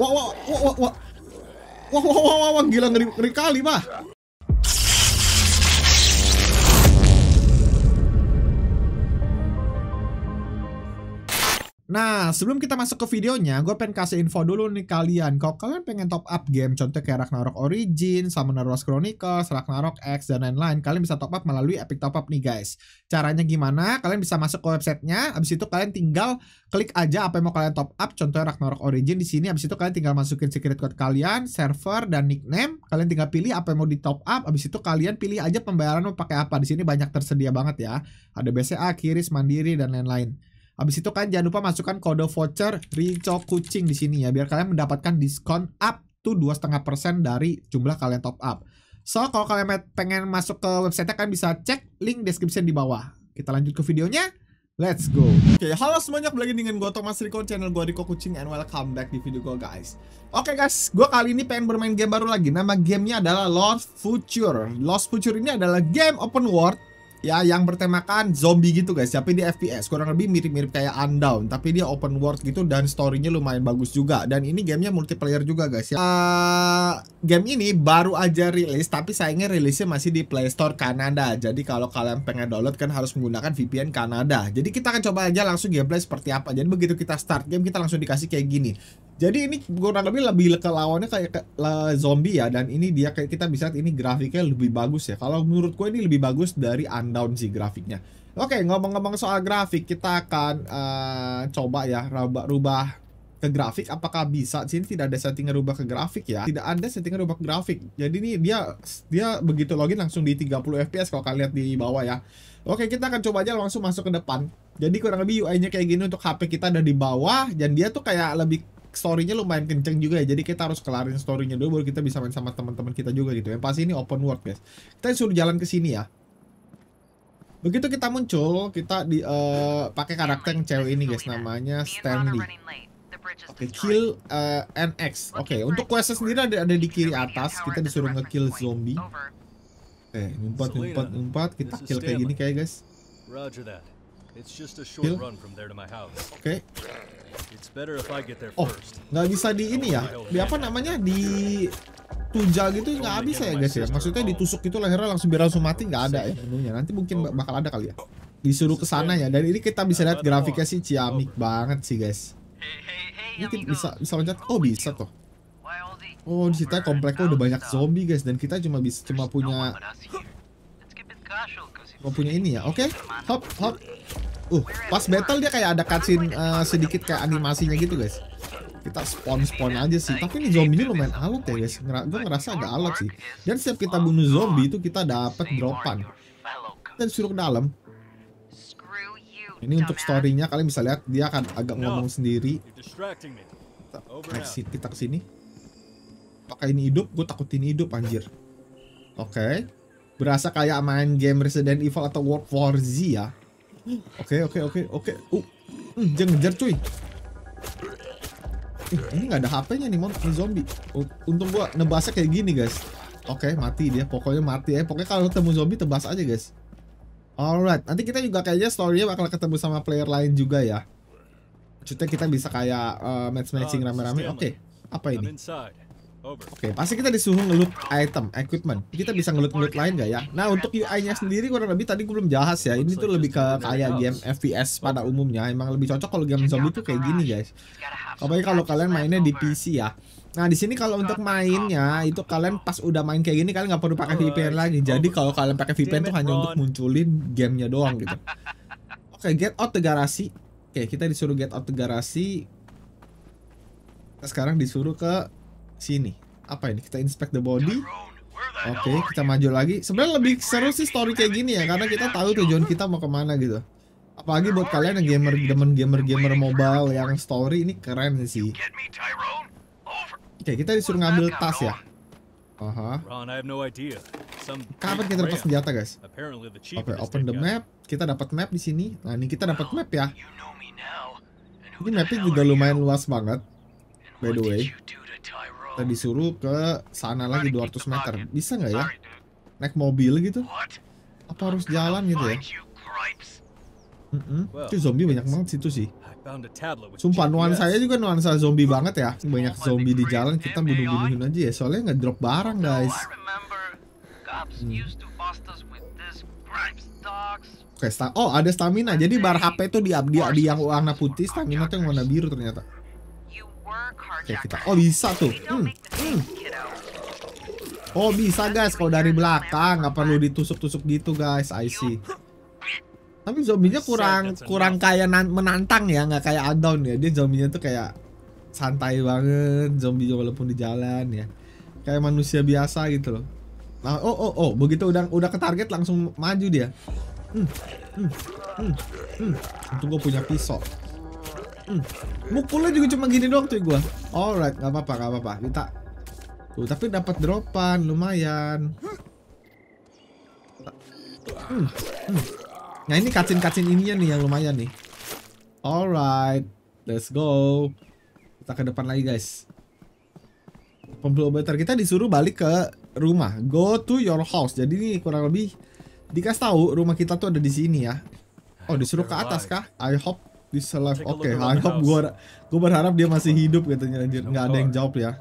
Wah, wah, wah, wah, wah. Wah, wah, wah, wah, wah, gila ngeri, wah kali, wah Nah, sebelum kita masuk ke videonya, gue pengen kasih info dulu nih kalian. Kalau kalian pengen top up game, contoh kayak Ragnarok Origin, Summoner Wars Chronicles, Ragnarok X, dan lain-lain, kalian bisa top up melalui Epic Top Up nih guys. Caranya gimana? Kalian bisa masuk ke websitenya, abis itu kalian tinggal klik aja apa yang mau kalian top up, contohnya Ragnarok Origin di sini, abis itu kalian tinggal masukin secret code kalian, server, dan nickname. Kalian tinggal pilih apa yang mau di top up, abis itu kalian pilih aja pembayaran mau pakai apa. Di sini banyak tersedia banget ya. Ada BCA, Kiris, Mandiri, dan lain-lain. Habis itu kan jangan lupa masukkan kode voucher Rico Kucing di sini ya biar kalian mendapatkan diskon up to 2,5% dari jumlah kalian top up. So, kalau kalian pengen masuk ke website kan bisa cek link description di bawah. Kita lanjut ke videonya. Let's go. Oke, okay, halo semuanya, kembali lagi dengan gue Thomas Rico, channel gue Rico Kucing, and welcome back di video gue guys. Oke okay, guys, gue kali ini pengen bermain game baru lagi. Nama gamenya adalah Lost Future. Lost Future ini adalah game open world ya yang bertemakan zombie gitu guys tapi di FPS kurang lebih mirip-mirip kayak Undown tapi dia open world gitu dan storynya lumayan bagus juga dan ini gamenya multiplayer juga guys ya uh, game ini baru aja rilis tapi sayangnya rilisnya masih di Play Store Kanada jadi kalau kalian pengen download kan harus menggunakan VPN Kanada jadi kita akan coba aja langsung gameplay seperti apa jadi begitu kita start game kita langsung dikasih kayak gini jadi ini kurang lebih lebih ke lawannya kayak ke, zombie ya dan ini dia kayak kita bisa ini grafiknya lebih bagus ya. Kalau menurut gue ini lebih bagus dari Undown sih grafiknya. Oke, ngomong-ngomong soal grafik, kita akan uh, coba ya rubah, rubah ke grafik apakah bisa sini tidak ada settingan rubah ke grafik ya tidak ada settingan rubah ke grafik jadi ini dia dia begitu login langsung di 30 fps kalau kalian lihat di bawah ya oke kita akan coba aja langsung masuk ke depan jadi kurang lebih UI nya kayak gini untuk HP kita ada di bawah dan dia tuh kayak lebih story-nya lumayan kenceng juga ya. Jadi kita harus kelarin storynya dulu baru kita bisa main sama teman-teman kita juga gitu. Ya. Yang pasti ini open world, guys. Kita suruh jalan ke sini ya. Begitu kita muncul, kita di uh, pakai karakter yang cewek ini, guys. Namanya Stanley. Oke, okay, kill uh, eh, NX. Oke, okay, untuk questnya sendiri ada ada di kiri atas. Kita disuruh ngekill zombie. Oke, okay, empat. Kita kill kayak gini kayak guys. It's just a short run from there to my house. Oke. Okay. It's better if I get there oh, nggak bisa di ini ya? Di apa namanya? Di tujal gitu nggak habis ya guys ya? Maksudnya ditusuk itu lehernya langsung biar langsung mati nggak ada ya menunya. Nanti mungkin oh. bakal ada kali ya. Disuruh ke sana ya. Dan ini kita bisa lihat grafiknya sih ciamik banget sih guys. Ini bisa bisa loncat. Oh bisa tuh. Oh di situ kompleknya udah banyak zombie guys dan kita cuma bisa cuma punya Gak punya ini ya. Oke. Okay. Hop, hop. Uh, pas battle dia kayak ada cutscene uh, sedikit kayak animasinya gitu, guys. Kita spawn-spawn aja sih. Tapi ini zombie ini lumayan alot ya, guys. Ngera gue ngerasa agak alot sih. Dan setiap kita bunuh zombie itu kita dapat dropan. Dan suruh ke dalam. Ini untuk story-nya kalian bisa lihat dia akan agak ngomong sendiri. Kita, exit, kita kesini. Apakah ini hidup? Gue takut ini hidup, anjir. Oke berasa kayak main game Resident Evil atau World War Z ya. Oke oke oke oke. Uh, hmm, jangan ngejar cuy. Eh, ini nggak ada HP-nya nih mon ini zombie. Untung gua nebasnya kayak gini guys. Oke okay, mati dia. Pokoknya mati ya. Pokoknya kalau ketemu zombie tebas aja guys. Alright, nanti kita juga kayaknya story-nya bakal ketemu sama player lain juga ya. Cuma kita bisa kayak uh, match-matching ah, rame-rame. Oke, okay. apa ini? Oke, okay, pasti kita disuruh ngelut item, equipment. Kita bisa ngelut-ngelut lain gak ya? Nah, untuk UI-nya sendiri kurang lebih tadi gue belum jahas ya. Ini tuh lebih ke kayak game FPS pada umumnya. Emang lebih cocok kalau game zombie tuh kayak gini, guys. Apalagi kalau kalian mainnya di PC ya. Nah di sini kalau untuk mainnya itu kalian pas udah main kayak gini kalian nggak perlu pakai VPN lagi. Jadi kalau kalian pakai VPN tuh hanya untuk munculin gamenya doang gitu. Oke okay, get out the garasi. Oke okay, kita disuruh get out the garasi. sekarang disuruh ke Sini. Apa ini? Kita inspect the body. Oke, okay, kita maju lagi. Sebenarnya lebih seru sih story kayak gini ya, karena kita tahu tujuan kita mau kemana gitu. Apalagi buat kalian yang gamer, demen gamer, gamer mobile yang story ini keren sih. Oke, okay, kita disuruh ngambil tas ya. Aha. Kapan kita dapat senjata guys? Oke, okay, open the map. Kita dapat map di sini. Nah, ini kita dapat map ya. Ini mapnya juga lumayan luas banget. By the way. Kita disuruh ke sana lagi 200 meter. Bisa nggak ya? Naik mobil gitu? Apa harus jalan gitu ya? Mm -hmm. Itu zombie banyak banget situ sih. Sumpah nuansa saya juga nuansa zombie banget ya. Banyak zombie di jalan kita bunuh-bunuhin aja ya. Soalnya nggak drop barang guys. Hmm. oh ada stamina. Jadi bar HP itu di, di, di yang warna putih, stamina tuh yang warna biru ternyata. Oke, ya, kita. Oh, bisa tuh. Hmm. Hmm. Oh, bisa guys kalau dari belakang, nggak perlu ditusuk-tusuk gitu, guys. I see. Tapi zombinya kurang ya. kurang kayak menantang ya, nggak kayak addon ya. Dia zombinya tuh kayak santai banget, zombie walaupun di jalan ya. Kayak manusia biasa gitu loh. Nah, oh oh oh, begitu udah udah ke target langsung maju dia. Hmm. Hmm. Hmm. Hmm. Untung gue punya pisau. Hmm. Mukulnya juga cuma gini doang tuh gua. Alright, nggak apa-apa, nggak apa-apa. Kita Tuh, tapi dapat dropan lumayan. Hmm. Hmm. Nah, ini kacin-kacin ininya nih yang lumayan nih. Alright, let's go. Kita ke depan lagi, guys. Pembelobeter kita disuruh balik ke rumah. Go to your house. Jadi ini kurang lebih dikasih tahu rumah kita tuh ada di sini ya. Oh, disuruh ke atas kah? I hope This Oke, okay, harap gua gua berharap dia masih hidup katanya gitu, lanjut. Enggak ada yang jawab ya.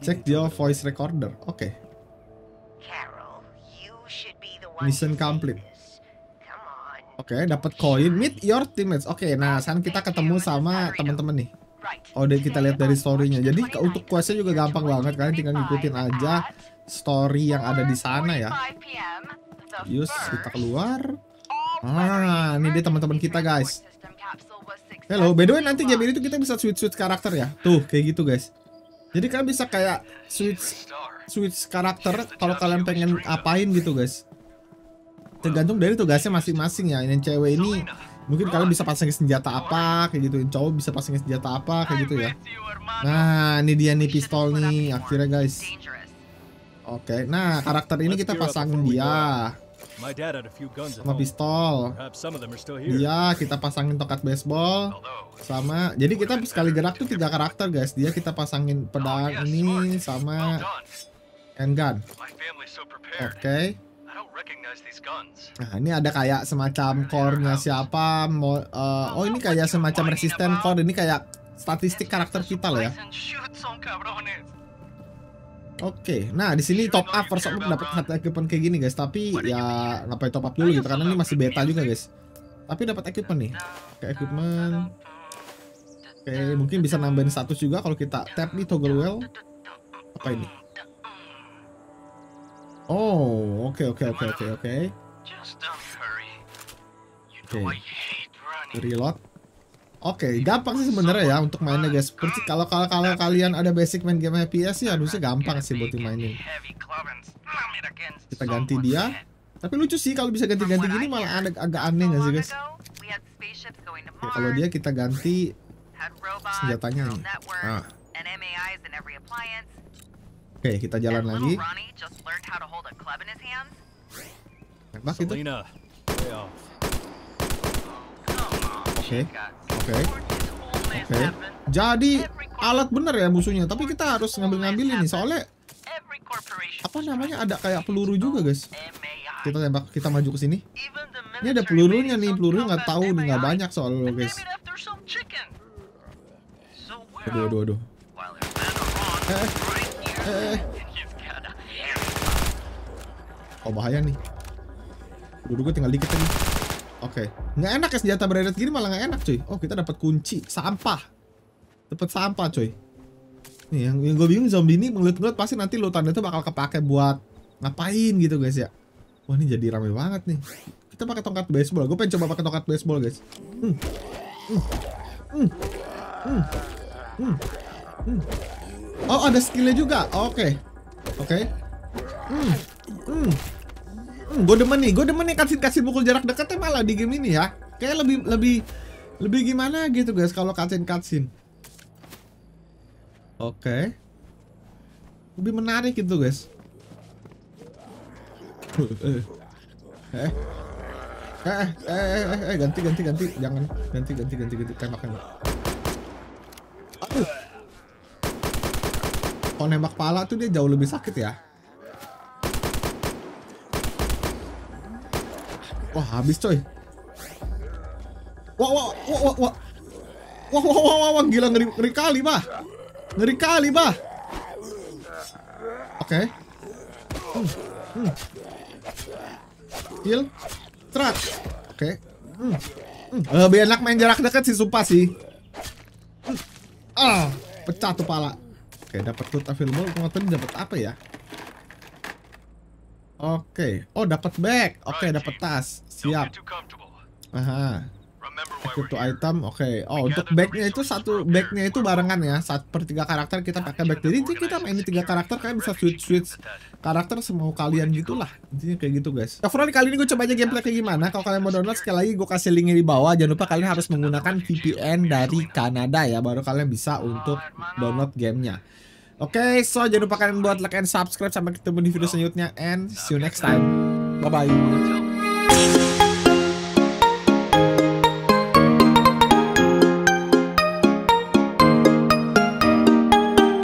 Cek dia voice recorder. Oke. Okay. Mission complete. Oke, okay, dapat koin. Meet your teammates. Oke, okay, nah sekarang kita ketemu sama teman-teman nih. Oh, deh kita lihat dari storynya, Jadi untuk questnya juga gampang banget. Kalian tinggal ngikutin aja story yang ada di sana ya. Yus, kita keluar. Ah, ini dia teman-teman kita guys. Hello, by the way nanti game ini tuh kita bisa switch-switch karakter ya. Tuh, kayak gitu guys. Jadi kalian bisa kayak switch switch karakter kalau kalian pengen apain gitu guys. Tergantung dari tugasnya masing-masing ya. Ini cewek ini mungkin kalian bisa pasang senjata apa kayak gitu. cowok bisa pasang senjata apa kayak gitu ya. Nah, ini dia nih pistol nih akhirnya guys. Oke, okay. nah karakter ini kita pasangin dia sama pistol. Iya, kita pasangin tongkat baseball sama. Jadi kita sekali gerak tuh tiga karakter, guys. Dia kita pasangin pedang oh, ini sama handgun. Oke. Okay. Nah, ini ada kayak semacam core-nya siapa uh, oh ini kayak semacam resisten core, ini kayak statistik karakter kita loh ya. Oke, okay. nah di sini top up first up dapat satu equipment kayak gini guys, tapi ya ngapain top up dulu gitu karena ini masih beta juga guys. Tapi dapat equipment nih, kayak equipment. Oke, okay, mungkin bisa nambahin status juga kalau kita tap nih toggle well. Apa ini? Oh, oke okay, oke okay, oke okay, oke okay, oke. Okay. Oke. Reload. Oke, okay, gampang sih sebenarnya ya untuk mainnya guys. Seperti kalau kalau kalau kalian ada basic main game FPS ya sih harusnya gampang sih buat dimainin. Kita ganti dia. Tapi lucu sih kalau bisa ganti-ganti gini malah agak agak aneh gak sih guys? Okay, kalau dia kita ganti senjatanya Ah. Oke, okay, kita jalan lagi. Enak Oke. Okay. Oke. Okay. Oke. Jadi alat bener ya musuhnya, tapi kita harus ngambil-ngambil ini soalnya apa namanya ada kayak peluru juga, guys. Kita tembak, kita maju ke sini. Ini ada pelurunya nih, peluru nggak tahu nih nggak banyak soalnya, guys. Aduh, aduh, aduh. Eh eh. eh, eh, eh. Oh bahaya nih. Peluru gue tinggal dikit lagi. Oke. Okay. Nggak enak ya senjata beredar gini malah nggak enak cuy. Oh kita dapat kunci sampah. Dapat sampah cuy. Nih yang, yang gue bingung zombie ini ngelut-ngelut pasti nanti tanda tuh bakal kepake buat ngapain gitu guys ya. Wah ini jadi rame banget nih. Kita pakai tongkat baseball. Gue pengen coba pakai tongkat baseball guys. Hmm. Hmm. Hmm. Hmm. Hmm. hmm. Oh ada skillnya juga. Oke. Okay. Oke. Okay. Hmm. Hmm hmm, gue demen nih gue demen nih kasih kasih mukul jarak dekatnya malah di game ini ya kayak lebih lebih lebih gimana gitu guys kalau katsin katsin oke okay. lebih menarik gitu guys eh, eh eh eh eh eh eh ganti ganti ganti jangan ganti ganti ganti ganti tembak tembak Aduh. kalau nembak pala tuh dia jauh lebih sakit ya Wah, habis coy. Wah, wah, wah, wah, wah. Wah, wah, wah, wah, wah. gila ngeri, ngeri kali, bah. Ngeri kali, bah. Oke. Okay. Hmm. Hmm. Heal. Oke. Okay. Hmm. Hmm. Eh, lebih enak main jarak dekat sih, sumpah sih. Hmm. Ah, pecah tuh pala. Oke, okay, dapat loot available, kemudian dapat apa ya? Oke. Okay. Oh, dapat bag. Oke, okay, dapat tas. Siap. Aha. Equip to item. Oke. Okay. Oh, untuk bagnya itu satu bagnya itu barengan ya. Saat per tiga karakter kita pakai bag. Jadi kita main tiga karakter kalian bisa switch switch karakter semua kalian gitulah. Intinya kayak gitu, guys. Nah, ya, kalian kali ini gue coba aja gameplay kayak gimana. Kalau kalian mau download sekali lagi gue kasih linknya di bawah. Jangan lupa kalian harus menggunakan VPN dari Kanada ya, baru kalian bisa untuk download gamenya. Oke, okay, so jangan lupa kalian buat like and subscribe. Sampai ketemu di video selanjutnya. And see you next time. Bye-bye.